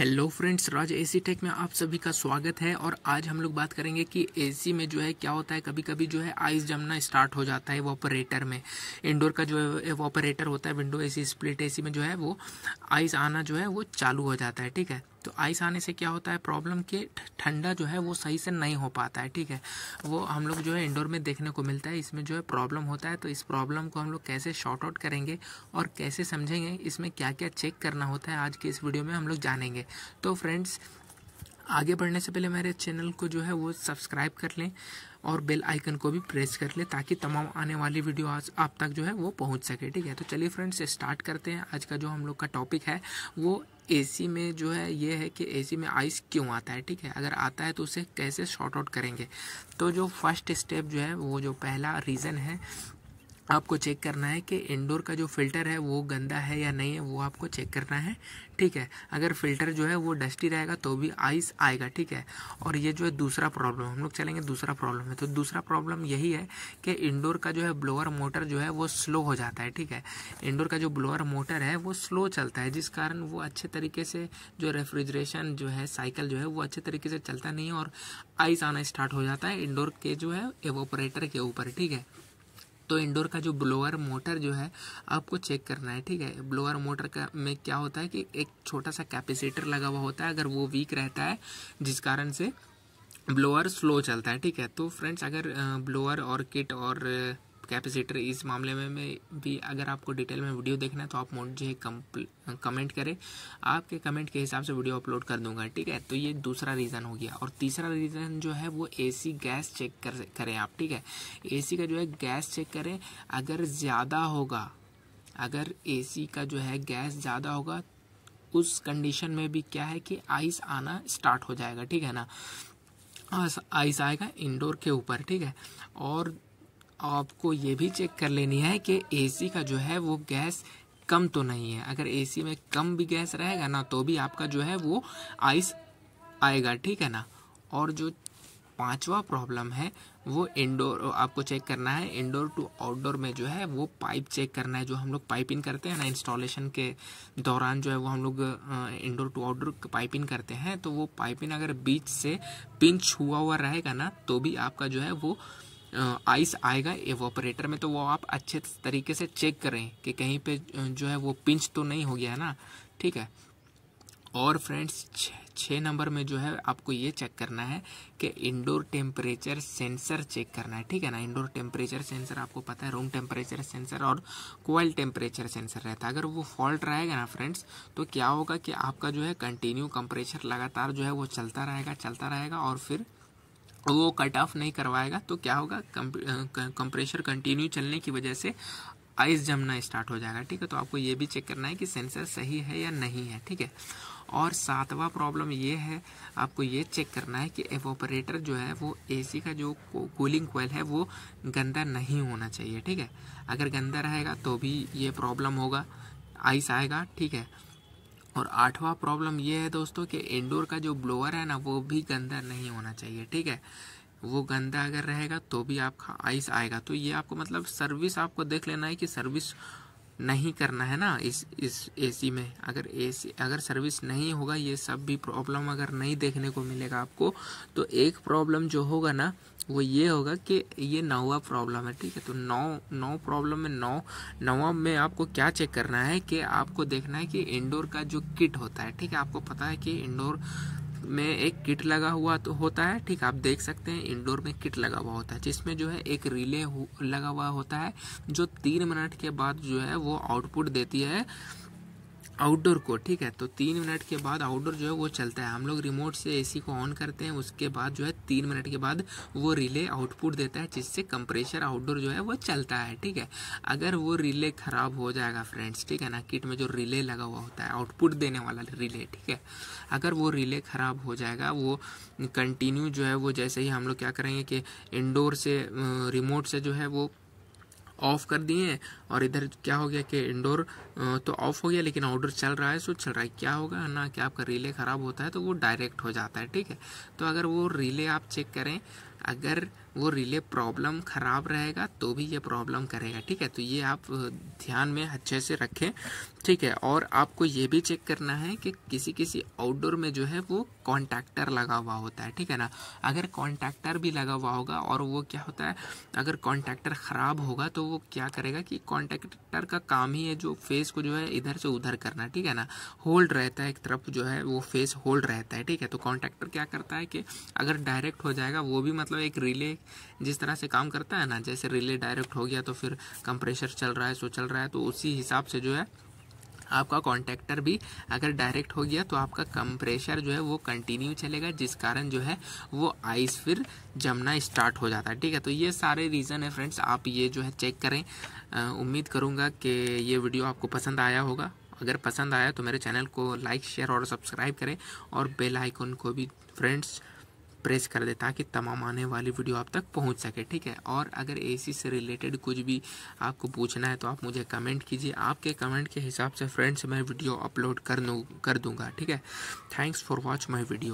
hello friends Raj AC tech में आप सभी का स्वागत है और आज हम लोग बात करेंगे कि एसी में जो है क्या होता है कभी कभी जो है आइस जमना स्टार्ट हो जाता है ऑपरेटर में इंडोर का जो है ऑपरेटर होता है विंडो एसी स्प्लिट एसी में जो है वो आइस आना जो है वो चालू हो जाता है ठीक है तो आइस आने से क्या होता है प्रॉब्लम कि ठंडा जो है वो सही से नहीं हो पाता है ठीक है वो हम लोग जो है इंडोर में देखने को मिलता है इसमें जो है प्रॉब्लम होता है तो इस प्रॉब्लम को हम लोग कैसे शॉर्ट आउट करेंगे और कैसे समझेंगे इसमें क्या क्या चेक करना होता है आज के इस वीडियो में हम लोग जानेंगे तो फ्रेंड्स आगे बढ़ने से पहले मेरे चैनल को जो है वो सब्सक्राइब कर लें और बेल आइकन को भी प्रेस कर लें ताकि तमाम आने वाली वीडियो आज आप तक जो है वो पहुंच सके ठीक है तो चलिए फ्रेंड्स स्टार्ट करते हैं आज का जो हम लोग का टॉपिक है वो एसी में जो है ये है कि एसी में आइस क्यों आता है ठीक है अगर आता है तो उसे कैसे शॉर्ट आउट करेंगे तो जो फर्स्ट स्टेप जो है वो जो पहला रीज़न है आपको चेक करना है कि इंडोर का जो फिल्टर है वो गंदा है या नहीं है वो आपको चेक करना है ठीक है अगर फिल्टर जो है वो डस्टी रहेगा तो भी आइस आएगा ठीक है और ये जो है दूसरा प्रॉब्लम हम लोग चलेंगे दूसरा प्रॉब्लम है तो दूसरा प्रॉब्लम यही है कि इंडोर का जो है ब्लोअर मोटर जो है वो स्लो हो जाता है ठीक है इंडोर का जो ब्लोअर मोटर है वो स्लो चलता है जिस कारण वो अच्छे तरीके से जो रेफ्रिजरेशन जो है साइकिल जो है वो अच्छे तरीके से चलता नहीं है और आइस आना स्टार्ट हो जाता है इंडोर के जो है एवोपरेटर के ऊपर ठीक है तो इंडोर का जो ब्लोअर मोटर जो है आपको चेक करना है ठीक है ब्लोअर मोटर का में क्या होता है कि एक छोटा सा कैपेसिटर लगा हुआ होता है अगर वो वीक रहता है जिस कारण से ब्लोअर स्लो चलता है ठीक है तो फ्रेंड्स अगर ब्लोअर और किट और कैपेसिटर इस मामले में, में भी अगर आपको डिटेल में वीडियो देखना है तो आप मुझे कमेंट करें आपके कमेंट के हिसाब से वीडियो अपलोड कर दूंगा ठीक है तो ये दूसरा रीज़न हो गया और तीसरा रीज़न जो है वो एसी गैस चेक कर करें आप ठीक है एसी का जो है गैस चेक करें अगर ज़्यादा होगा अगर ए का जो है गैस ज़्यादा होगा उस कंडीशन में भी क्या है कि आइस आना स्टार्ट हो जाएगा ठीक है ना आइस आएगा इंडोर के ऊपर ठीक है और आपको ये भी चेक कर लेनी है कि एसी का जो है वो गैस कम तो नहीं है अगर एसी में कम भी गैस रहेगा ना तो भी आपका जो है वो आइस आएगा ठीक है ना और जो पांचवा प्रॉब्लम है वो इंडोर आपको चेक करना है इंडोर टू आउटडोर में जो है वो पाइप चेक करना है जो हम लोग पाइपिंग करते हैं ना इंस्टॉलेशन के दौरान जो है वो हम लोग इंडोर टू आउटडोर पाइपिंग करते हैं तो वो पाइपिंग अगर बीच से पिंच हुआ हुआ रहेगा ना तो भी आपका जो है वो आइस आएगा एवोपरेटर में तो वो आप अच्छे तरीके से चेक करें कि कहीं पे जो है वो पिंच तो नहीं हो गया है ना ठीक है और फ्रेंड्स छः नंबर में जो है आपको ये चेक करना है कि इंडोर टेम्परेचर सेंसर चेक करना है ठीक है ना इंडोर टेम्परेचर सेंसर आपको पता है रूम टेम्परेचर सेंसर और कोयल टेम्परेचर सेंसर रहता है अगर वो फॉल्ट रहेगा ना फ्रेंड्स तो क्या होगा कि आपका जो है कंटिन्यू कंप्रेचर लगातार जो है वो चलता रहेगा चलता रहेगा और फिर वो कट ऑफ नहीं करवाएगा तो क्या होगा कंप्रेशर कंटिन्यू चलने की वजह से आइस जमना स्टार्ट हो जाएगा ठीक है तो आपको ये भी चेक करना है कि सेंसर सही है या नहीं है ठीक है और सातवां प्रॉब्लम ये है आपको ये चेक करना है कि एवोपरेटर जो है वो एसी का जो कूलिंग कोयल है वो गंदा नहीं होना चाहिए ठीक है अगर गंदा रहेगा तो भी ये प्रॉब्लम होगा आइस आएगा ठीक है और आठवां प्रॉब्लम ये है दोस्तों कि इंडोर का जो ब्लोअर है ना वो भी गंदा नहीं होना चाहिए ठीक है वो गंदा अगर रहेगा तो भी आपका आइस आएगा तो ये आपको मतलब सर्विस आपको देख लेना है कि सर्विस नहीं करना है ना इस इस एसी में अगर एसी अगर सर्विस नहीं होगा ये सब भी प्रॉब्लम अगर नहीं देखने को मिलेगा आपको तो एक प्रॉब्लम जो होगा ना वो ये होगा कि ये नौवा प्रॉब्लम है ठीक है तो नौ नौ प्रॉब्लम में नौ नवा में आपको क्या चेक करना है कि आपको देखना है कि इंडोर का जो किट होता है ठीक है आपको पता है कि इंडोर में एक किट लगा हुआ तो होता है ठीक आप देख सकते हैं इंडोर में किट लगा हुआ होता है जिसमें जो है एक रिले लगा हुआ होता है जो तीन मिनट के बाद जो है वो आउटपुट देती है आउटडोर को ठीक है तो तीन मिनट के बाद आउटडोर जो है वो चलता है हम लोग रिमोट से एसी को ऑन करते हैं उसके बाद जो है तीन मिनट के बाद वो रिले आउटपुट देता है जिससे कंप्रेशर आउटडोर जो है वो चलता है ठीक है अगर वो रिले खराब हो जाएगा फ्रेंड्स ठीक है ना किट में जो रिले लगा हुआ होता है आउटपुट देने वाला रिले ठीक है अगर वो रिले खराब हो जाएगा वो कंटिन्यू जो है वो जैसे ही हम लोग क्या करेंगे कि इनडोर से रिमोट से जो है वो ऑफ कर दिए हैं और इधर क्या हो गया कि इंडोर तो ऑफ हो गया लेकिन आउटडोर चल रहा है सो चल रहा है क्या होगा ना कि आपका रिले ख़राब होता है तो वो डायरेक्ट हो जाता है ठीक है तो अगर वो रिले आप चेक करें अगर वो रिले प्रॉब्लम ख़राब रहेगा तो भी ये प्रॉब्लम करेगा ठीक है तो ये आप ध्यान में अच्छे से रखें ठीक है और आपको ये भी चेक करना है कि किसी किसी आउटडोर में जो है वो कॉन्टैक्टर लगा हुआ होता है ठीक है ना अगर कॉन्टैक्टर भी लगा हुआ होगा और वो क्या होता है अगर कॉन्टैक्टर ख़राब होगा तो वो क्या करेगा कि कॉन्टैक्टर का काम ही है जो फेस को जो है इधर से उधर करना ठीक है ना होल्ड रहता है एक तरफ जो है वो फेस होल्ड रहता है ठीक है तो कॉन्टैक्टर क्या करता है कि अगर डायरेक्ट हो जाएगा वो भी मतलब एक रिले जिस तरह से काम करता है ना जैसे रिले डायरेक्ट हो गया तो फिर कंप्रेशर चल रहा है सो चल रहा है तो उसी हिसाब से जो है आपका कॉन्टैक्टर भी अगर डायरेक्ट हो गया तो आपका कंप्रेशर जो है वो कंटिन्यू चलेगा जिस कारण जो है वो आइस फिर जमना स्टार्ट हो जाता है ठीक है तो ये सारे रीज़न है फ्रेंड्स आप ये जो है चेक करें उम्मीद करूँगा कि ये वीडियो आपको पसंद आया होगा अगर पसंद आया तो मेरे चैनल को लाइक शेयर और सब्सक्राइब करें और बेल आइकन को भी फ्रेंड्स प्रेस कर दे ताकि तमाम आने वाली वीडियो आप तक पहुंच सके ठीक है और अगर एसी से रिलेटेड कुछ भी आपको पूछना है तो आप मुझे कमेंट कीजिए आपके कमेंट के हिसाब से फ्रेंड्स मैं वीडियो अपलोड कर कर दूंगा ठीक है thanks for watch my video